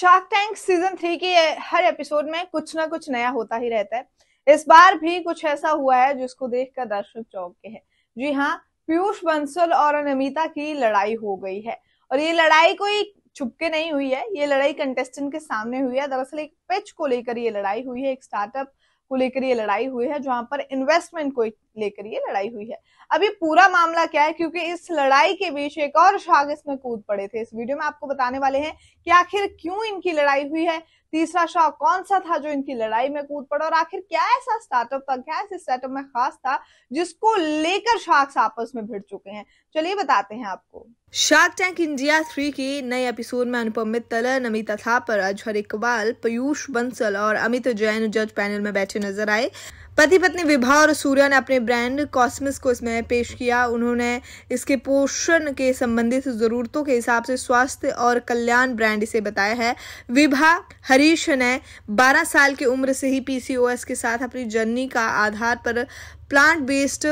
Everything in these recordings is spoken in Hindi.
शार्क टैंक सीजन थ्री के हर एपिसोड में कुछ ना कुछ नया होता ही रहता है इस बार भी कुछ ऐसा हुआ है जिसको देखकर दर्शक चौंक चौंके हैं जी हाँ पीयूष बंसल और अनमिता की लड़ाई हो गई है और ये लड़ाई कोई छुपके नहीं हुई है ये लड़ाई कंटेस्टेंट के सामने हुई है दरअसल एक पिच को लेकर ये लड़ाई हुई है एक स्टार्टअप को लेकर ये लड़ाई हुई है जहां पर इन्वेस्टमेंट को लेकर ये लड़ाई हुई है अभी पूरा मामला क्या है क्योंकि इस लड़ाई के बीच एक और शाग इसमें कूद पड़े थे इस वीडियो में आपको बताने वाले हैं कि आखिर क्यों इनकी लड़ाई हुई है तीसरा शाह कौन सा था जो इनकी लड़ाई में कूद पड़ा और आखिर क्या ऐसा स्टार्टअप था क्या ऐसे स्टार्टअप में खास था जिसको लेकर शार्क्स आपस में भिड़ चुके हैं चलिए बताते हैं आपको शार्क टैंक इंडिया थ्री के नए एपिसोड में अनुपम मित्तल नमिता थापर अजहर इकबाल पीयूष बंसल और अमित जैन जज पैनल में बैठे नजर आए पति पत्नी विभा और सूर्या ने अपने ब्रांड कॉस्मिस को इसमें पेश किया उन्होंने इसके पोषण के संबंधित ज़रूरतों के हिसाब से स्वास्थ्य और कल्याण ब्रांड इसे बताया है विभा हरीश ने 12 साल की उम्र से ही पीसीओएस के साथ अपनी जर्नी का आधार पर प्लांट बेस्ड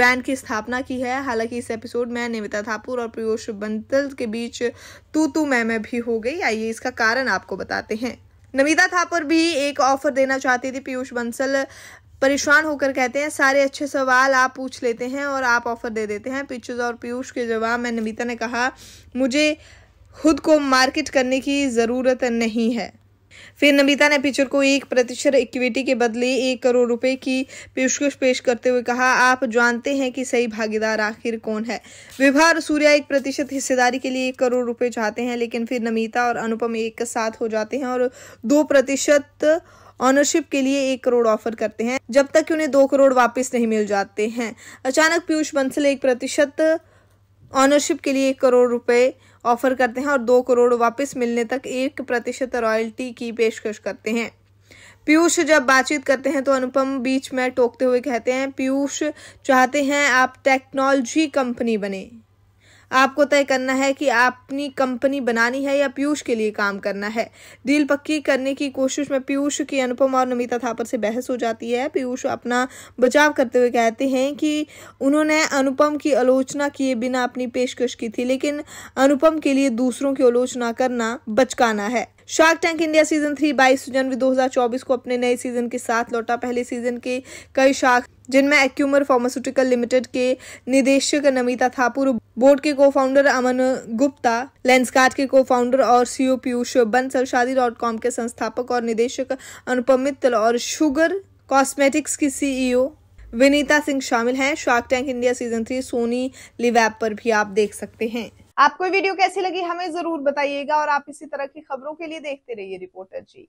ब्रांड की स्थापना की है हालांकि इस एपिसोड में निमिता थापुर और पीयूष बंतल के बीच तू तू मैं मैं भी हो गई आइए इसका कारण आपको बताते हैं नमिता थापर भी एक ऑफर देना चाहती थी पीयूष बंसल परेशान होकर कहते हैं सारे अच्छे सवाल आप पूछ लेते हैं और आप ऑफर दे देते हैं पिचुज और पीयूष के जवाब में नमिता ने कहा मुझे खुद को मार्केट करने की ज़रूरत नहीं है फिर नमिता ने पिक्चर को एक प्रतिशत इक्विटी के बदले एक करोड़ रुपए की पेशकश पेश करते हुए कहा आप जानते हैं कि सही भागीदार आखिर कौन है विभा और सूर्या एक प्रतिशत हिस्सेदारी के लिए एक करोड़ रुपए चाहते हैं लेकिन फिर नमिता और अनुपम एक साथ हो जाते हैं और दो प्रतिशत ऑनरशिप के लिए एक करोड़ ऑफर करते हैं जब तक उन्हें दो करोड़ वापिस नहीं मिल जाते हैं अचानक पीयूष बंसल एक प्रतिशत ऑनरशिप के लिए एक करोड़ रुपए ऑफर करते हैं और दो करोड़ वापस मिलने तक एक प्रतिशत रॉयल्टी की पेशकश करते हैं पीयूष जब बातचीत करते हैं तो अनुपम बीच में टोकते हुए कहते हैं पीयूष चाहते हैं आप टेक्नोलॉजी कंपनी बने आपको तय करना है कि अपनी कंपनी बनानी है या पीयूष के लिए काम करना है डील पक्की करने की कोशिश में पीयूष की अनुपम और नमिता थापर से बहस हो जाती है पीयूष अपना बचाव करते हुए कहते हैं कि उन्होंने अनुपम की आलोचना किए बिना अपनी पेशकश की थी लेकिन अनुपम के लिए दूसरों की आलोचना करना बचकाना है Shark Tank India season three बाईस जनवरी 2024 को अपने नए सीजन के साथ लौटा पहले सीजन के कई शार्क जिनमें एक्यूमर फार्मास्यूटिकल लिमिटेड के निदेशक नमिता थापुर बोर्ड के को फाउंडर अमन गुप्ता लेंसकार्ट के को फाउंडर और सीओ पीयूष बंसल शादी डॉट कॉम के संस्थापक और निदेशक अनुपम मित्तल और शुगर कॉस्मेटिक्स की सीईओ e विनीता सिंह शामिल हैं Shark Tank India season three Sony LIV app पर भी आप देख सकते हैं आपको वीडियो कैसी लगी हमें जरूर बताइएगा और आप इसी तरह की खबरों के लिए देखते रहिए रिपोर्टर जी